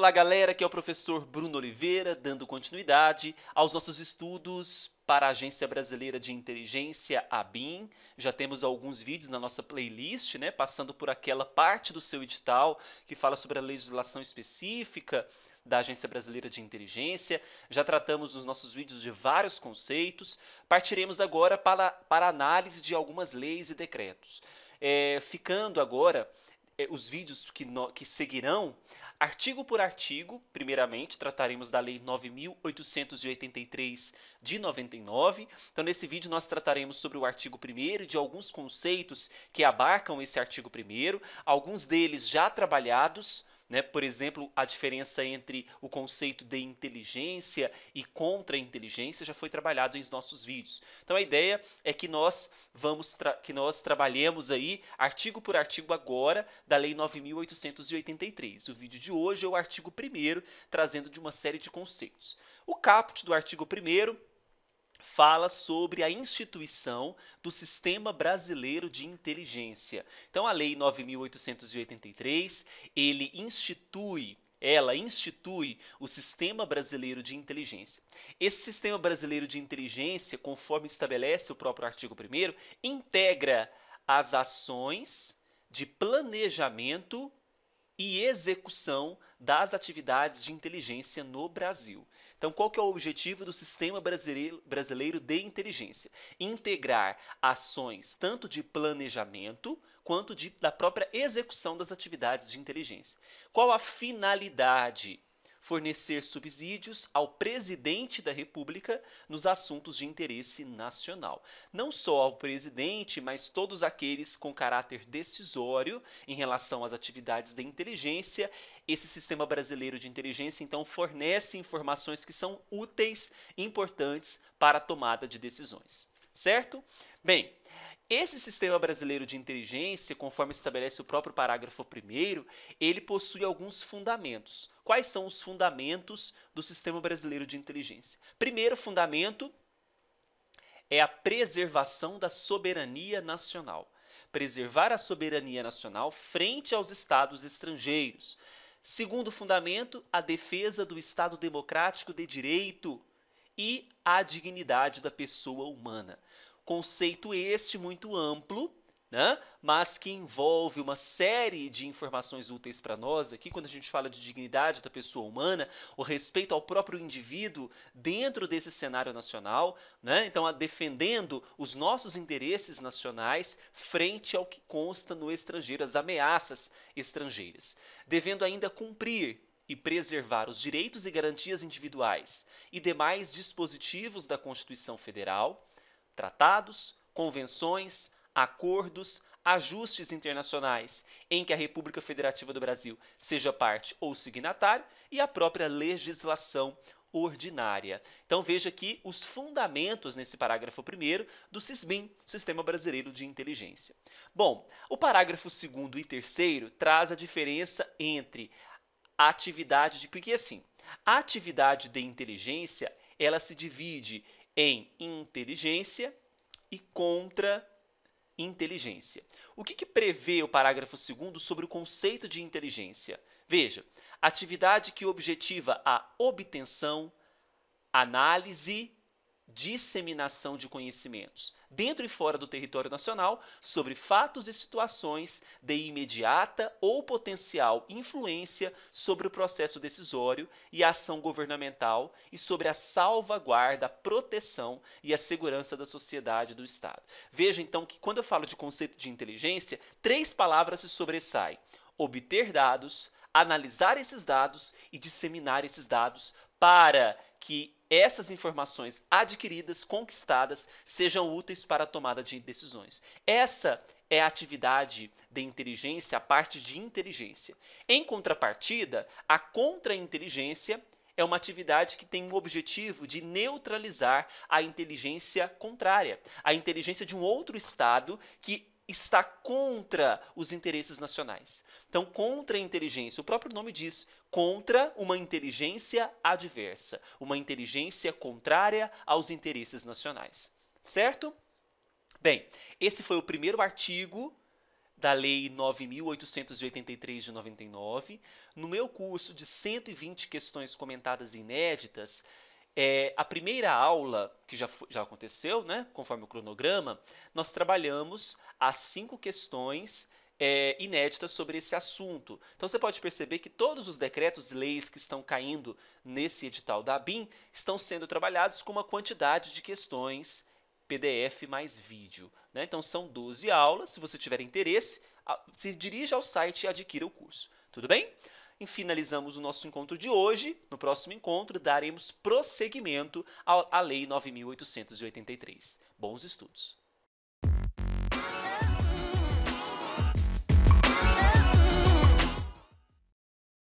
Olá, galera, aqui é o professor Bruno Oliveira, dando continuidade aos nossos estudos para a Agência Brasileira de Inteligência, a BIM. Já temos alguns vídeos na nossa playlist, né, passando por aquela parte do seu edital que fala sobre a legislação específica da Agência Brasileira de Inteligência. Já tratamos nos nossos vídeos de vários conceitos. Partiremos agora para, para análise de algumas leis e decretos. É, ficando agora eh, os vídeos que, no, que seguirão, artigo por artigo, primeiramente, trataremos da Lei 9.883 de 99. Então, nesse vídeo, nós trataremos sobre o artigo 1 de alguns conceitos que abarcam esse artigo 1, alguns deles já trabalhados né? Por exemplo, a diferença entre o conceito de inteligência e contra-inteligência já foi trabalhado em nossos vídeos. Então a ideia é que nós vamos que nós trabalhemos aí artigo por artigo agora da Lei 9883. O vídeo de hoje é o artigo 1 trazendo de uma série de conceitos. O caput do artigo 1 fala sobre a instituição do Sistema Brasileiro de Inteligência. Então a lei 9883, ele institui ela institui o Sistema Brasileiro de Inteligência. Esse Sistema Brasileiro de Inteligência, conforme estabelece o próprio artigo 1, integra as ações de planejamento e execução das atividades de inteligência no Brasil. Então, qual que é o objetivo do Sistema Brasileiro de Inteligência? Integrar ações tanto de planejamento quanto de, da própria execução das atividades de inteligência. Qual a finalidade? fornecer subsídios ao presidente da República nos assuntos de interesse nacional. Não só ao presidente, mas todos aqueles com caráter decisório em relação às atividades da inteligência. Esse sistema brasileiro de inteligência, então, fornece informações que são úteis, importantes para a tomada de decisões. Certo? Bem, esse sistema brasileiro de inteligência, conforme estabelece o próprio parágrafo 1, ele possui alguns fundamentos. Quais são os fundamentos do sistema brasileiro de inteligência? Primeiro fundamento é a preservação da soberania nacional. Preservar a soberania nacional frente aos estados estrangeiros. Segundo fundamento, a defesa do Estado democrático de direito e a dignidade da pessoa humana. Conceito este muito amplo, né? mas que envolve uma série de informações úteis para nós aqui, quando a gente fala de dignidade da pessoa humana, o respeito ao próprio indivíduo dentro desse cenário nacional, né? então defendendo os nossos interesses nacionais frente ao que consta no estrangeiro, as ameaças estrangeiras, devendo ainda cumprir e preservar os direitos e garantias individuais e demais dispositivos da Constituição Federal tratados, convenções, acordos, ajustes internacionais em que a República Federativa do Brasil seja parte ou signatário e a própria legislação ordinária. Então veja aqui os fundamentos nesse parágrafo primeiro do SISBIM, Sistema Brasileiro de Inteligência. Bom, o parágrafo segundo e terceiro traz a diferença entre a atividade de porque assim, a atividade de inteligência, ela se divide em inteligência e contra inteligência. O que, que prevê o parágrafo 2 sobre o conceito de inteligência? Veja, atividade que objetiva a obtenção, análise disseminação de conhecimentos, dentro e fora do território nacional, sobre fatos e situações de imediata ou potencial influência sobre o processo decisório e a ação governamental e sobre a salvaguarda, a proteção e a segurança da sociedade e do Estado. Veja então que quando eu falo de conceito de inteligência, três palavras se sobressaem: obter dados, analisar esses dados e disseminar esses dados para que essas informações adquiridas, conquistadas, sejam úteis para a tomada de decisões. Essa é a atividade de inteligência, a parte de inteligência. Em contrapartida, a contra-inteligência é uma atividade que tem o objetivo de neutralizar a inteligência contrária, a inteligência de um outro estado que está contra os interesses nacionais. Então, contra a inteligência, o próprio nome diz, contra uma inteligência adversa, uma inteligência contrária aos interesses nacionais. Certo? Bem, esse foi o primeiro artigo da Lei 9.883 de 99. No meu curso de 120 questões comentadas inéditas, é, a primeira aula, que já, já aconteceu, né, conforme o cronograma, nós trabalhamos as cinco questões é, inéditas sobre esse assunto. Então você pode perceber que todos os decretos e leis que estão caindo nesse edital da ABIN estão sendo trabalhados com uma quantidade de questões PDF mais vídeo. Né? Então são 12 aulas. Se você tiver interesse, se dirija ao site e adquira o curso. Tudo bem? E finalizamos o nosso encontro de hoje. No próximo encontro, daremos prosseguimento à Lei 9.883. Bons estudos!